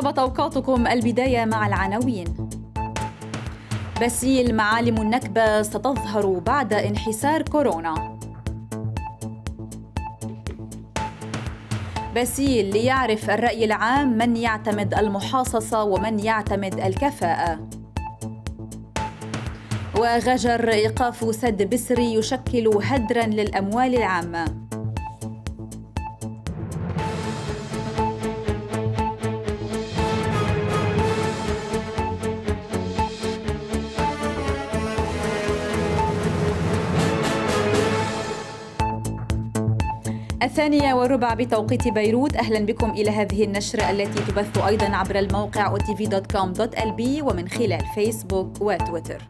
طابت أوقاتكم البداية مع العناوين باسيل معالم النكبة ستظهر بعد انحسار كورونا باسيل ليعرف الرأي العام من يعتمد المحاصصة ومن يعتمد الكفاءة وغجر إيقاف سد بسري يشكل هدرا للأموال العامة الثانية وربع بتوقيت بيروت أهلا بكم إلى هذه النشرة التي تبث أيضا عبر الموقع otv.com.lb ومن خلال فيسبوك وتويتر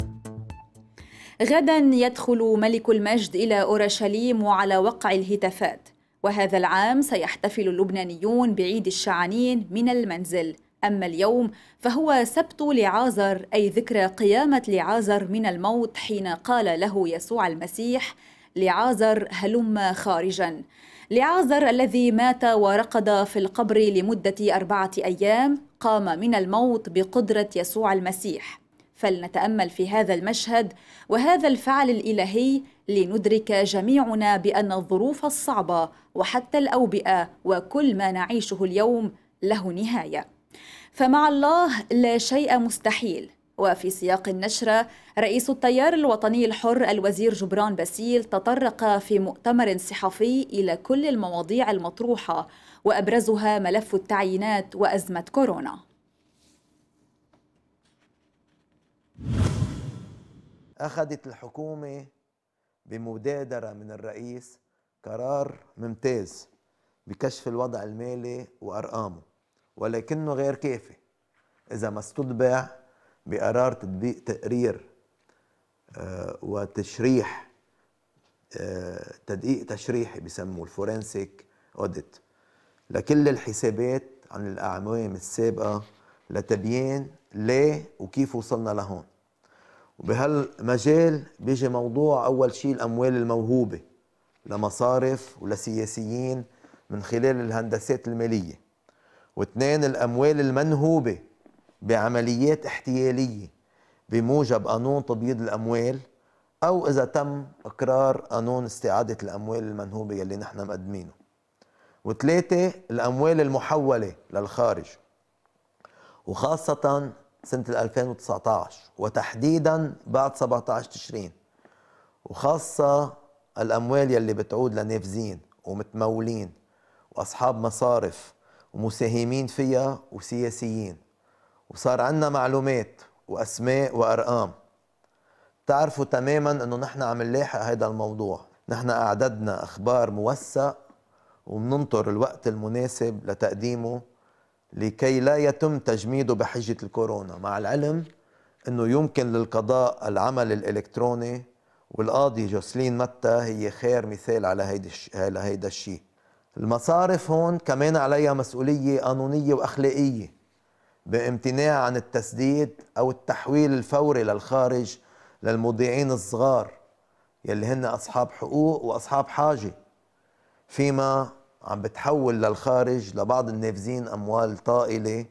غدا يدخل ملك المجد إلى أورشليم وعلى وقع الهتافات وهذا العام سيحتفل اللبنانيون بعيد الشعانين من المنزل أما اليوم فهو سبت لعازر أي ذكرى قيامة لعازر من الموت حين قال له يسوع المسيح لعازر هلم خارجا لعازر الذي مات ورقد في القبر لمدة أربعة أيام قام من الموت بقدرة يسوع المسيح فلنتأمل في هذا المشهد وهذا الفعل الإلهي لندرك جميعنا بأن الظروف الصعبة وحتى الأوبئة وكل ما نعيشه اليوم له نهاية فمع الله لا شيء مستحيل وفي سياق النشرة رئيس التيار الوطني الحر الوزير جبران باسيل تطرق في مؤتمر صحفي إلى كل المواضيع المطروحة وأبرزها ملف التعيينات وأزمة كورونا أخذت الحكومة بمبادرة من الرئيس قرار ممتاز بكشف الوضع المالي وأرقامه ولكنه غير كافي إذا ما استطبع بقرار تطبيق تقرير آه، وتشريح آه، تدقيق تشريحي بسموه الفورنسيك اوديت لكل الحسابات عن الاعوام السابقه لتبيين ليه وكيف وصلنا لهون وبهالمجال بيجي موضوع اول شيء الاموال الموهوبه لمصارف ولسياسيين من خلال الهندسات الماليه واثنين الاموال المنهوبه بعمليات احتيالية بموجب قانون تبييض الأموال أو إذا تم إقرار قانون استعادة الأموال المنهوبة يلي نحن مقدمينه وثلاثة الأموال المحولة للخارج وخاصة سنة 2019 وتحديدا بعد 17 تشرين وخاصة الأموال يلي بتعود لنافذين ومتمولين وأصحاب مصارف ومساهمين فيها وسياسيين وصار عندنا معلومات واسماء وارقام بتعرفوا تماما انه نحن عم نلاحق هذا الموضوع نحن اعددنا اخبار موثق ومننطر الوقت المناسب لتقديمه لكي لا يتم تجميده بحجه الكورونا مع العلم انه يمكن للقضاء العمل الالكتروني والقاضي جوسلين متى هي خير مثال على على هيدا الشيء المصارف هون كمان عليها مسؤوليه قانونيه واخلاقيه بامتناع عن التسديد أو التحويل الفوري للخارج للمضيعين الصغار يلي هن أصحاب حقوق وأصحاب حاجة فيما عم بتحول للخارج لبعض النافذين أموال طائلة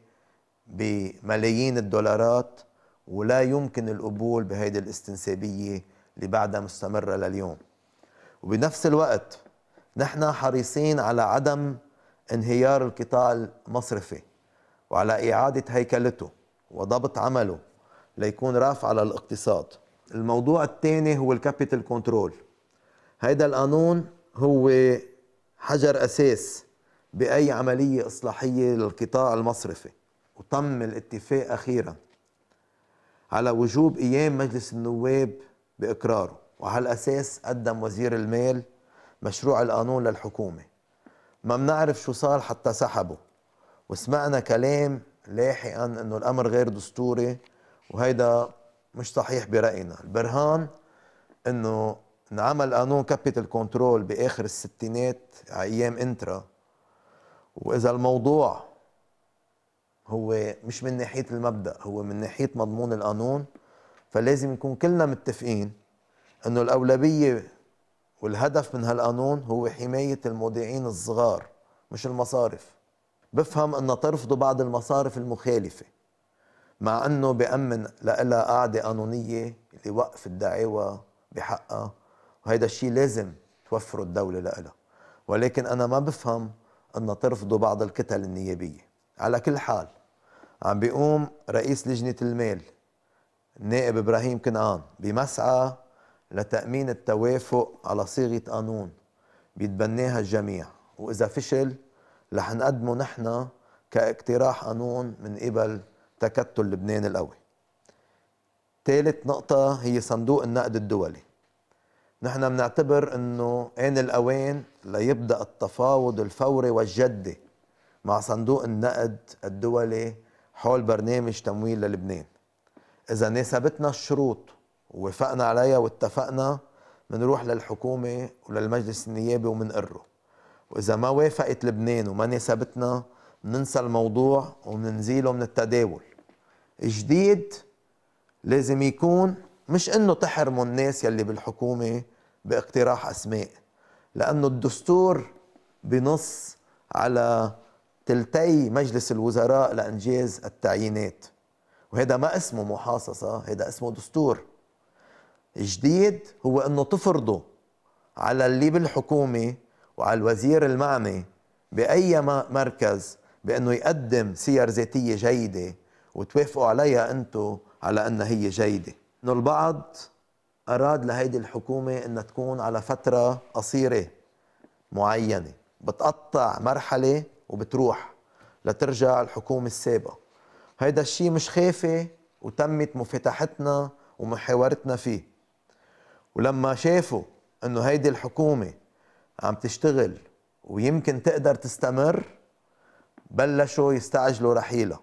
بملايين الدولارات ولا يمكن القبول بهيدي الاستنسابية اللي بعدها مستمرة لليوم وبنفس الوقت نحن حريصين على عدم انهيار القطاع المصرفي وعلى إعادة هيكلته وضبط عمله ليكون رافع على الاقتصاد الموضوع الثاني هو الكابيتال كنترول هيدا القانون هو حجر أساس بأي عملية إصلاحية للقطاع المصرفي وتم الاتفاق أخيرا على وجوب أيام مجلس النواب بإقراره وعلى الأساس قدم وزير المال مشروع القانون للحكومة ما بنعرف شو صار حتى سحبه وسمعنا كلام لاحقا انه الامر غير دستوري وهيدا مش صحيح براينا البرهان انه انعمل قانون كابيتال كنترول باخر الستينات على ايام انترا واذا الموضوع هو مش من ناحيه المبدا هو من ناحيه مضمون القانون فلازم نكون كلنا متفقين انه الاولويه والهدف من هالقانون هو حمايه المودعين الصغار مش المصارف بفهم أن ترفضوا بعض المصارف المخالفة مع أنه بأمن لها قاعدة قانونية لوقف الدعاوى بحقها وهيدا الشيء لازم توفره الدولة لها ولكن أنا ما بفهم أن ترفضوا بعض الكتل النيابية على كل حال عم بيقوم رئيس لجنة المال النائب إبراهيم كنعان بمسعى لتأمين التوافق على صيغة قانون بيتبناها الجميع وإذا فشل رح نقدمه نحن كاقتراح قانون من قبل تكتل لبنان القوي ثالث نقطة هي صندوق النقد الدولي نحن بنعتبر انه آن الأوان ليبدأ التفاوض الفوري والجدي مع صندوق النقد الدولي حول برنامج تمويل للبنان إذا ناسبتنا الشروط ووافقنا عليها واتفقنا بنروح للحكومة وللمجلس النيابي ومنقره واذا ما وافقت لبنان وما ناسبتنا بننسى الموضوع وبننزيله من التداول جديد لازم يكون مش انه تحرموا الناس يلي بالحكومه باقتراح اسماء لانه الدستور بنص على تلتي مجلس الوزراء لانجاز التعيينات وهذا ما اسمه محاصصه هذا اسمه دستور جديد هو انه تفرضه على اللي بالحكومه وعلى الوزير المعني بأي مركز بأنه يقدم سير ذاتية جيدة وتوافقوا عليها أنتو على أنها هي جيدة أنه البعض أراد لهيدي الحكومة أنها تكون على فترة قصيرة معينة بتقطع مرحلة وبتروح لترجع الحكومة السابقة هيدا الشيء مش خافي وتمت مفتاحتنا ومحاورتنا فيه ولما شافوا أنه هيدي الحكومة عم تشتغل ويمكن تقدر تستمر بلشوا يستعجلوا رحيلها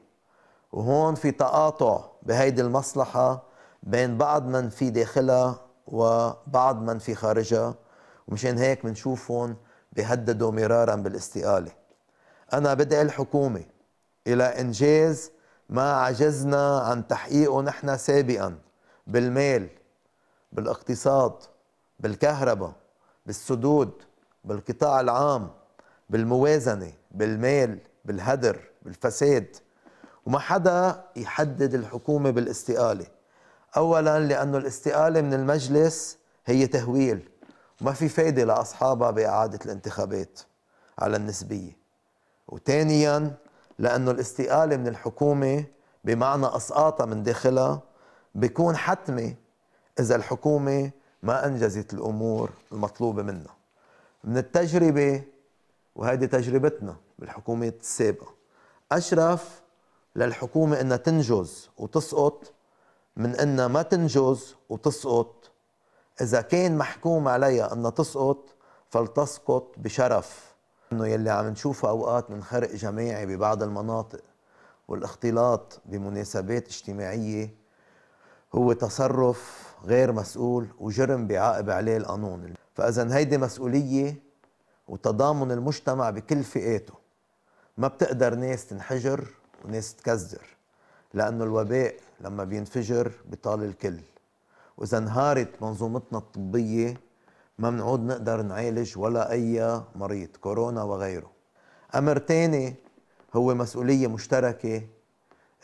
وهون في تقاطع بهيدي المصلحة بين بعض من في داخلها وبعض من في خارجها ومشان هيك منشوفهم بيهددوا مرارا بالاستقالة أنا بدعي الحكومة إلى إنجاز ما عجزنا عن تحقيقه نحن سابقا بالمال بالاقتصاد بالكهرباء بالسدود بالقطاع العام بالموازنة بالمال بالهدر بالفساد وما حدا يحدد الحكومة بالاستقالة أولا لأنه الاستقالة من المجلس هي تهويل وما في فايدة لأصحابها بإعادة الانتخابات على النسبية وثانيا لأنه الاستقالة من الحكومة بمعنى أسقاطها من داخلها بيكون حتمي إذا الحكومة ما أنجزت الأمور المطلوبة منها من التجربة وهذه تجربتنا بالحكومات السابقة أشرف للحكومة أنها تنجز وتسقط من أنها ما تنجز وتسقط إذا كان محكوم عليها أنها تسقط فلتسقط بشرف انه يلي عم نشوفه اوقات من خرق جماعي ببعض المناطق والاختلاط بمناسبات اجتماعيه هو تصرف غير مسؤول وجرم بيعاقب عليه القانون فإذا هيدي مسؤولية وتضامن المجتمع بكل فئاته ما بتقدر ناس تنحجر وناس تكذر لأنه الوباء لما بينفجر بطال الكل وإذا انهارت منظومتنا الطبية ما بنعود نقدر نعالج ولا أي مريض كورونا وغيره أمر تاني هو مسؤولية مشتركة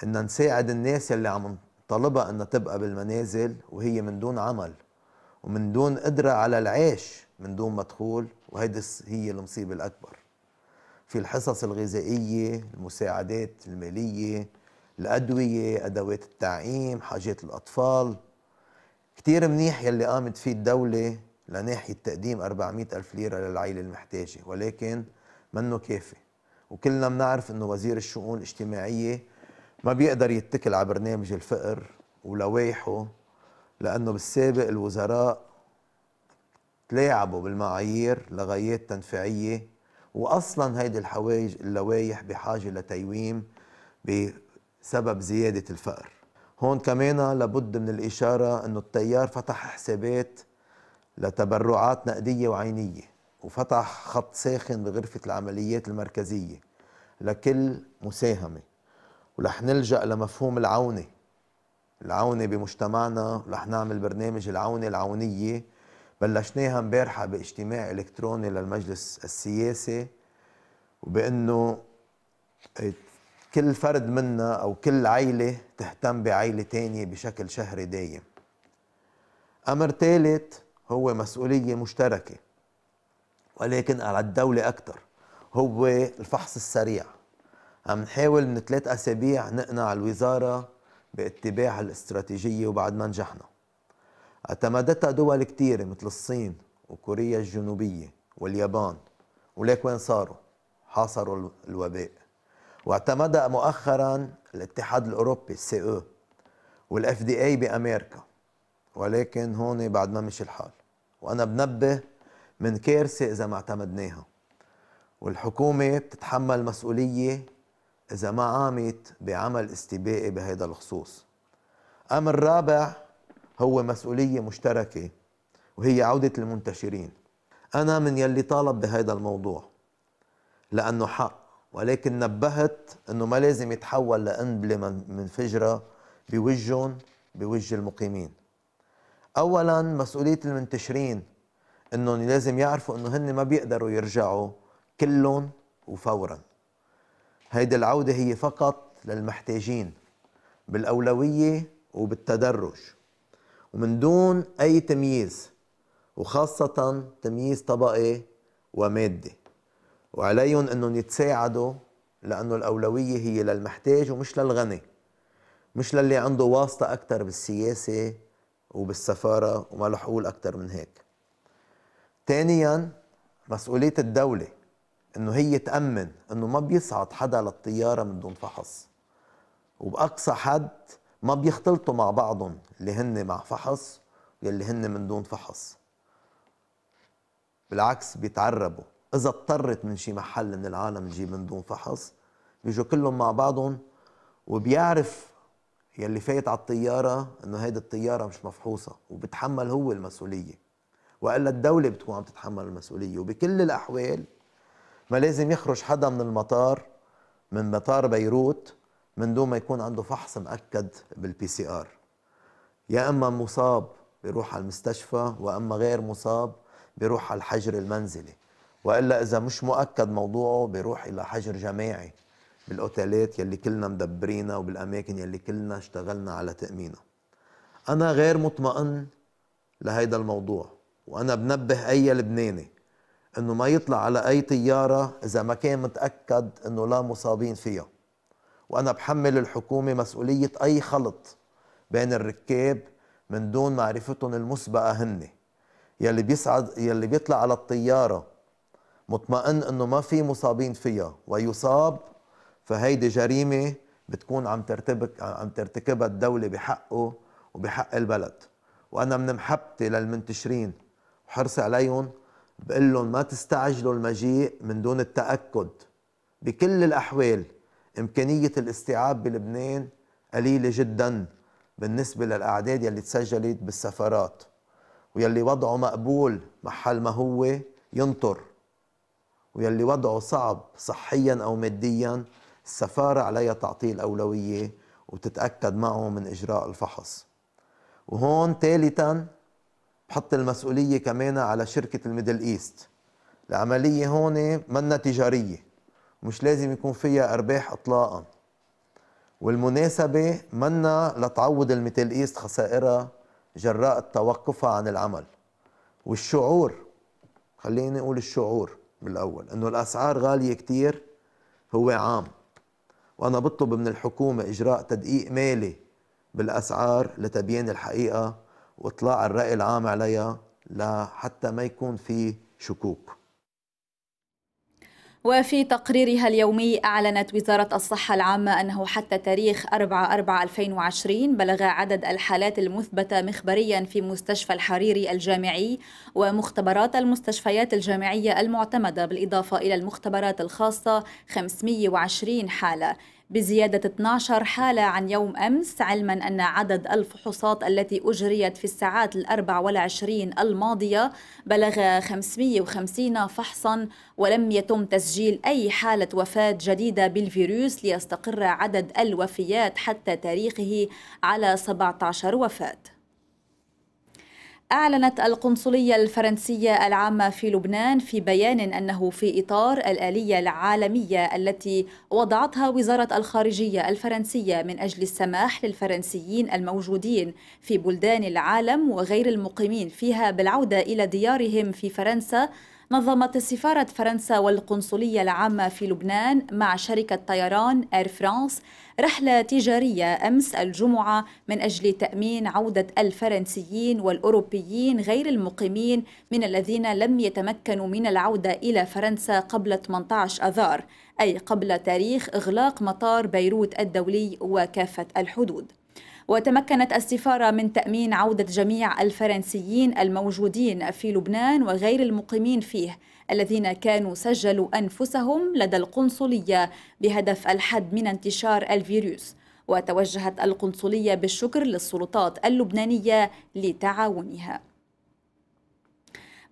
إن نساعد الناس اللي عم طالبها أن تبقى بالمنازل وهي من دون عمل ومن دون قدرة على العيش من دون مدخول وهيدي هي المصيبة الأكبر في الحصص الغذائية المساعدات المالية الأدوية أدوات التعقيم حاجات الأطفال كتير منيح يلي قامت فيه الدولة لناحية تقديم 400 ألف ليرة للعائلة المحتاجة ولكن منه كافي وكلنا بنعرف أنه وزير الشؤون الاجتماعية ما بيقدر يتكل على برنامج الفقر ولوائحه لأنه بالسابق الوزراء تلاعبوا بالمعايير لغايات تنفيعية وأصلا هيدي الحوايج اللوائح بحاجة لتيويم بسبب زيادة الفقر هون كمان لابد من الإشارة أنه التيار فتح حسابات لتبرعات نقدية وعينية وفتح خط ساخن بغرفة العمليات المركزية لكل مساهمة ورح نلجأ لمفهوم العونة العونة بمجتمعنا ورح نعمل برنامج العونة العونية بلشناها امبارحة باجتماع إلكتروني للمجلس السياسي وبأنه كل فرد منا أو كل عيلة تهتم بعيلة تانية بشكل شهري دايم أمر ثالث هو مسؤولية مشتركة ولكن على الدولة أكثر هو الفحص السريع عم نحاول من ثلاث أسابيع نقنع الوزارة باتباع الاستراتيجية وبعد ما نجحنا اعتمدتها دول كتيرة مثل الصين وكوريا الجنوبية واليابان وليك وين صاروا حاصروا الوباء واعتمدها مؤخرا الاتحاد الأوروبي السي او والاف دي اي بأمريكا ولكن هون بعد ما مشي الحال وأنا بنبه من كارثة إذا ما اعتمدناها والحكومة بتتحمل مسؤولية إذا ما قامت بعمل استباقي بهذا الخصوص أمر رابع هو مسؤولية مشتركة وهي عودة المنتشرين أنا من يلي طالب بهذا الموضوع لأنه حق ولكن نبهت أنه ما لازم يتحول لقنبلة منفجرة بوجهن بوجه المقيمين أولا مسؤولية المنتشرين أنهم لازم يعرفوا أنه هن ما بيقدروا يرجعوا كلهم وفوراً هيدي العودة هي فقط للمحتاجين بالأولوية وبالتدرج ومن دون أي تمييز وخاصة تمييز طبقي ومادي وعليهم أنهم يتساعدوا لأنه الأولوية هي للمحتاج ومش للغني مش للي عنده واسطة أكثر بالسياسة وبالسفارة وما له حقول أكثر من هيك ثانيا مسؤولية الدولة انه هي تامن انه ما بيصعد حدا للطياره من دون فحص وباقصى حد ما بيختلطوا مع بعضهم اللي هن مع فحص واللي هن من دون فحص بالعكس بيتعربوا اذا اضطرت من شي محل من العالم تجيب من دون فحص بيجوا كلهم مع بعضهم وبيعرف يلي فايت على الطياره انه هيدي الطياره مش مفحوصه وبتحمل هو المسؤوليه والا الدوله بتكون عم تتحمل المسؤوليه وبكل الاحوال ما لازم يخرج حدا من المطار من مطار بيروت من دون ما يكون عنده فحص مأكد بالبي سي ار يا اما مصاب بيروح على المستشفى واما غير مصاب بيروح على الحجر المنزلي والا اذا مش مؤكد موضوعه بيروح الى حجر جماعي بالاوتيلات يلي كلنا مدبرينها وبالاماكن يلي كلنا اشتغلنا على تامينها انا غير مطمئن لهيدا الموضوع وانا بنبه اي لبناني انه ما يطلع على اي طياره اذا ما كان متاكد انه لا مصابين فيها وانا بحمل الحكومه مسؤوليه اي خلط بين الركاب من دون معرفتهم المسبقه هن يلي بيسعد يلي بيطلع على الطياره مطمئن انه ما في مصابين فيها ويصاب فهيدي جريمه بتكون عم ترتبك عم ترتكبها الدوله بحقه وبحق البلد وانا من محبتي للمنتشرين وحرصي عليهم بقول لهم ما تستعجلوا المجيء من دون التأكد بكل الأحوال إمكانية الاستيعاب بلبنان قليلة جدا بالنسبة للأعداد يلي تسجلت بالسفارات ويلي وضعه مقبول محل ما هو ينطر ويلي وضعه صعب صحيا أو ماديا السفارة عليها تعطيه الأولوية وتتأكد معه من إجراء الفحص وهون ثالثاً بحط المسؤولية كمان على شركة الميدل إيست العملية هون منا تجارية مش لازم يكون فيها أرباح إطلاقا والمناسبة منا لتعوض الميدل إيست خسائرها جراء توقفها عن العمل والشعور خليني أقول الشعور بالأول إنه الأسعار غالية كتير هو عام وأنا بطلب من الحكومة إجراء تدقيق مالي بالأسعار لتبيين الحقيقة واطلاع الراي العام عليها لحتى ما يكون في شكوك وفي تقريرها اليومي أعلنت وزارة الصحة العامة أنه حتى تاريخ 4/4/2020 بلغ عدد الحالات المثبتة مخبريا في مستشفى الحريري الجامعي ومختبرات المستشفيات الجامعية المعتمدة بالإضافة إلى المختبرات الخاصة 520 حالة بزيادة 12 حالة عن يوم أمس علما أن عدد الفحوصات التي أجريت في الساعات الأربع والعشرين الماضية بلغ 550 فحصا ولم يتم تسجيل أي حالة وفاة جديدة بالفيروس ليستقر عدد الوفيات حتى تاريخه على 17 وفاة أعلنت القنصلية الفرنسية العامة في لبنان في بيان أنه في إطار الآلية العالمية التي وضعتها وزارة الخارجية الفرنسية من أجل السماح للفرنسيين الموجودين في بلدان العالم وغير المقيمين فيها بالعودة إلى ديارهم في فرنسا نظمت سفارة فرنسا والقنصلية العامة في لبنان مع شركة طيران إير فرانس رحلة تجارية أمس الجمعة من أجل تأمين عودة الفرنسيين والأوروبيين غير المقيمين من الذين لم يتمكنوا من العودة إلى فرنسا قبل 18 أذار أي قبل تاريخ إغلاق مطار بيروت الدولي وكافة الحدود وتمكنت السفارة من تأمين عودة جميع الفرنسيين الموجودين في لبنان وغير المقيمين فيه الذين كانوا سجلوا أنفسهم لدى القنصلية بهدف الحد من انتشار الفيروس وتوجهت القنصلية بالشكر للسلطات اللبنانية لتعاونها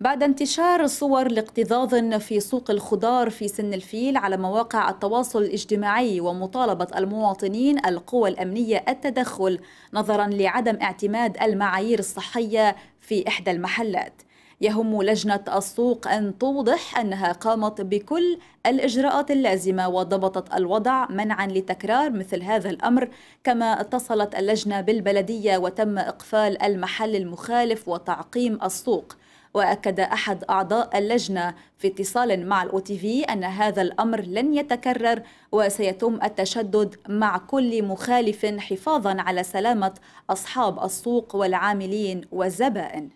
بعد انتشار صور لاكتظاظ في سوق الخضار في سن الفيل على مواقع التواصل الاجتماعي ومطالبة المواطنين القوى الأمنية التدخل نظرا لعدم اعتماد المعايير الصحية في إحدى المحلات يهم لجنة السوق أن توضح أنها قامت بكل الإجراءات اللازمة وضبطت الوضع منعا لتكرار مثل هذا الأمر كما اتصلت اللجنة بالبلدية وتم إقفال المحل المخالف وتعقيم السوق وأكد أحد أعضاء اللجنة في اتصال مع الأو تي في أن هذا الأمر لن يتكرر وسيتم التشدد مع كل مخالف حفاظا على سلامة أصحاب السوق والعاملين والزبائن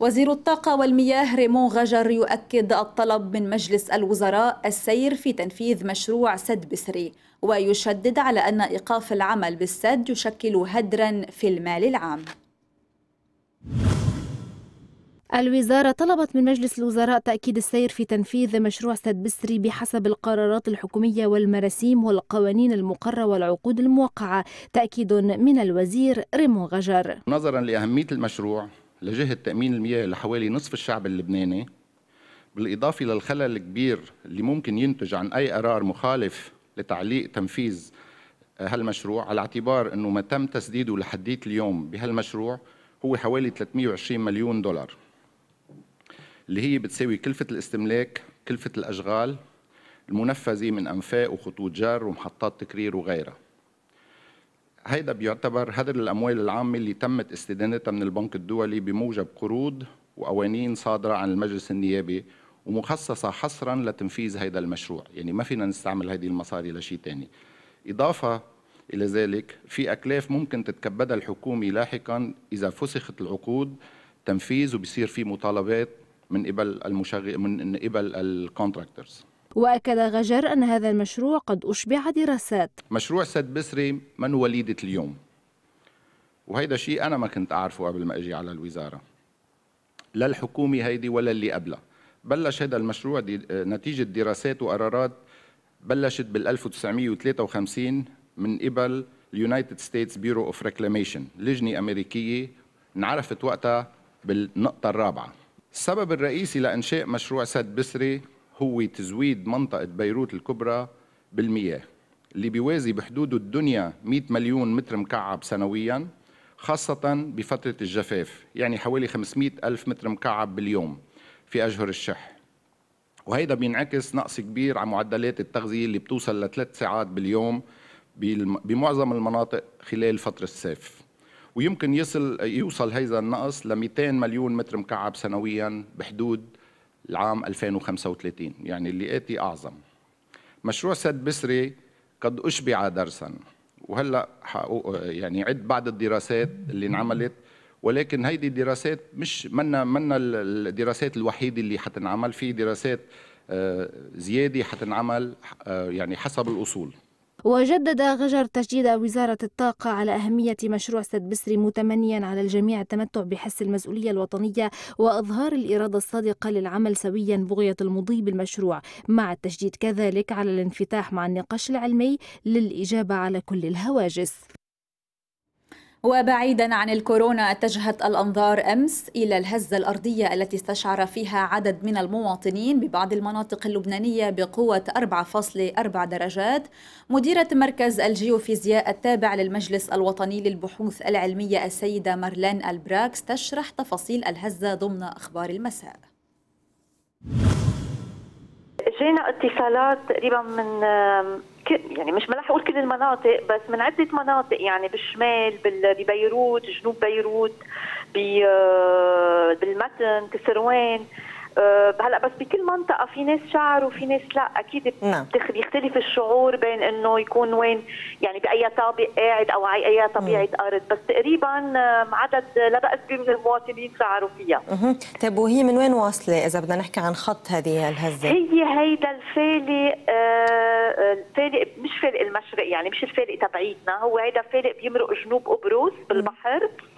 وزير الطاقة والمياه ريمون غجر يؤكد الطلب من مجلس الوزراء السير في تنفيذ مشروع سد بسري ويشدد على أن إيقاف العمل بالسد يشكل هدرا في المال العام الوزارة طلبت من مجلس الوزراء تأكيد السير في تنفيذ مشروع سد بسري بحسب القرارات الحكومية والمراسيم والقوانين المقرة والعقود الموقعة تأكيد من الوزير ريمو غجر نظرا لأهمية المشروع لجهة تأمين المياه لحوالي نصف الشعب اللبناني بالإضافة للخلل الكبير اللي ممكن ينتج عن أي قرار مخالف لتعليق تنفيذ هالمشروع على اعتبار أنه ما تم تسديده لحديت اليوم بهالمشروع هو حوالي 320 مليون دولار اللي هي بتساوي كلفة الاستملاك كلفة الأشغال المنفذة من أنفاق وخطوط جر ومحطات تكرير وغيرها هيدا بيعتبر هدر الأموال العامة اللي تمت استدانتها من البنك الدولي بموجب قروض وقوانين صادرة عن المجلس النيابي ومخصصة حصرا لتنفيذ هيدا المشروع يعني ما فينا نستعمل هذه المصاري لشيء تاني إضافة إلى ذلك في أكلاف ممكن تتكبدها الحكومة لاحقا إذا فسخت العقود تنفيذ وبصير في مطالبات من قبل المشغل من قبل الكونتراكترز وأكد غجر أن هذا المشروع قد أشبع دراسات مشروع سد بسري من وليدة اليوم وهيدا شيء أنا ما كنت أعرفه قبل ما أجي على الوزارة لا الحكومة هيدي ولا اللي قبلها بلش هذا المشروع دي نتيجة دراسات وقرارات بلشت بال 1953 من قبل اليونايتد ستيتس بيرو اوف ريكلاميشن لجنة أمريكية انعرفت وقتها بالنقطة الرابعة السبب الرئيسي لإنشاء مشروع سد بسري هو تزويد منطقة بيروت الكبرى بالمياه اللي بيوازي بحدود الدنيا 100 مليون متر مكعب سنوياً خاصة بفترة الجفاف يعني حوالي 500 ألف متر مكعب باليوم في أشهر الشح وهيدا بينعكس نقص كبير على معدلات التغذية اللي بتوصل لثلاث ساعات باليوم بمعظم المناطق خلال فترة الصيف ويمكن يصل يوصل هذا النقص ل 200 مليون متر مكعب سنويا بحدود العام 2035 يعني اللي آتي أعظم مشروع سد بسري قد أشبع درسا وهلا يعني عد بعض الدراسات اللي انعملت ولكن هيدي الدراسات مش منا منا الدراسات الوحيده اللي حتنعمل في دراسات آه، زياده حتنعمل آه، يعني حسب الاصول وجدد غجر تشديد وزارة الطاقة على أهمية مشروع بسري متمنيا على الجميع التمتع بحس المسؤولية الوطنية وإظهار الإرادة الصادقة للعمل سويا بغية المضي بالمشروع مع التشديد كذلك على الانفتاح مع النقاش العلمي للإجابة على كل الهواجس وبعيدا عن الكورونا اتجهت الانظار امس الى الهزه الارضيه التي استشعر فيها عدد من المواطنين ببعض المناطق اللبنانيه بقوه 4.4 درجات مديره مركز الجيوفيزياء التابع للمجلس الوطني للبحوث العلميه السيده مارلين البراكس تشرح تفاصيل الهزه ضمن اخبار المساء جينا اتصالات تقريبا من يعني مش ملح اقول كل المناطق بس من عده مناطق يعني بالشمال ببيروت جنوب بيروت آه، بالمتن كسروان آه، هلا بس بكل منطقه في ناس شعر وفي ناس لا اكيد نعم. بيختلف الشعور بين انه يكون وين يعني باي طابق قاعد او على اي طبيعه ارض بس تقريبا آه، عدد لا باس من المواطنين شعروا فيها طيب وهي من وين واصله اذا بدنا نحكي عن خط هذه الهزه هي هيدا الفالق آه، الفالق مش فالق المشرق يعني مش الفالق تبعيتنا هو هيدا فالق بيمرق جنوب قبرص بالبحر مم.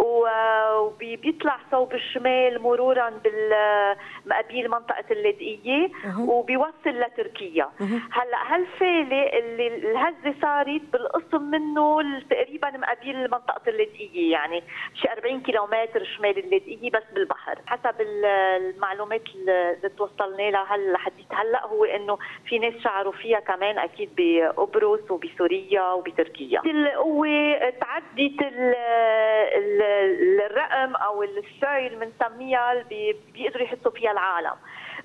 وبيطلع صوب الشمال مرورا بالمقابيل منطقه اللاذقيه وبيوصل لتركيا هلا هالفالق اللي الهزه صارت بالقسم منه تقريبا مقابيل منطقه اللاذقيه يعني شي 40 كيلومتر شمال اللاذقيه بس بالبحر حسب المعلومات اللي توصلنا لها هلا لحديت هلا هو انه في ناس شعروا فيها كمان اكيد بقبرص وبسوريا وبتركيا القوه تعدت ال الرقم او الستايل بنسميها بيقدروا يحطوا فيها العالم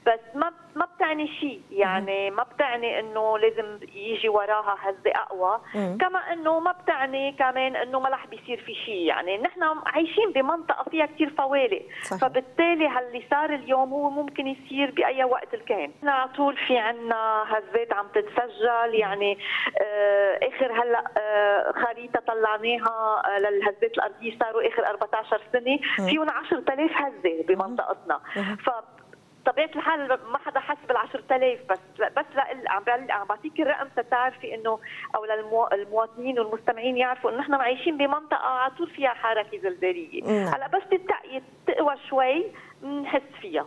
بس ما ما بتعني شيء يعني ما بتعني انه لازم يجي وراها هزه اقوى كما انه ما بتعني كمان انه ما رح بيصير في شيء يعني نحن عايشين بمنطقه فيها كثير فوالق فبالتالي هاللي صار اليوم هو ممكن يصير باي وقت كان على طول في عنا هزات عم تتسجل يعني آه، اخر هلا آه، خريطه طلعناها آه، للهزات الارضيه صاروا اخر 14 سنه فيهم 10000 هزه بمنطقتنا ف بطبيعه الحال ما حدا حس بال 10000 بس بس لا عم بعطيك الرقم تتعرفي انه او للمواطنين والمستمعين يعرفوا انه نحن عايشين بمنطقه على طول فيها حركه زلزاليه، نعم. هلا بس تتقي تقوى شوي بنحس فيها.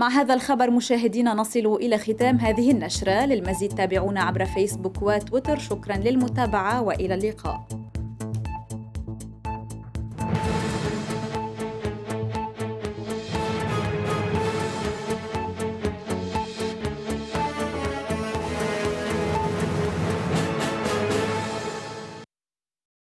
مع هذا الخبر مشاهدينا نصل إلى ختام هذه النشرة للمزيد تابعونا عبر فيسبوك وتويتر شكرا للمتابعة وإلى اللقاء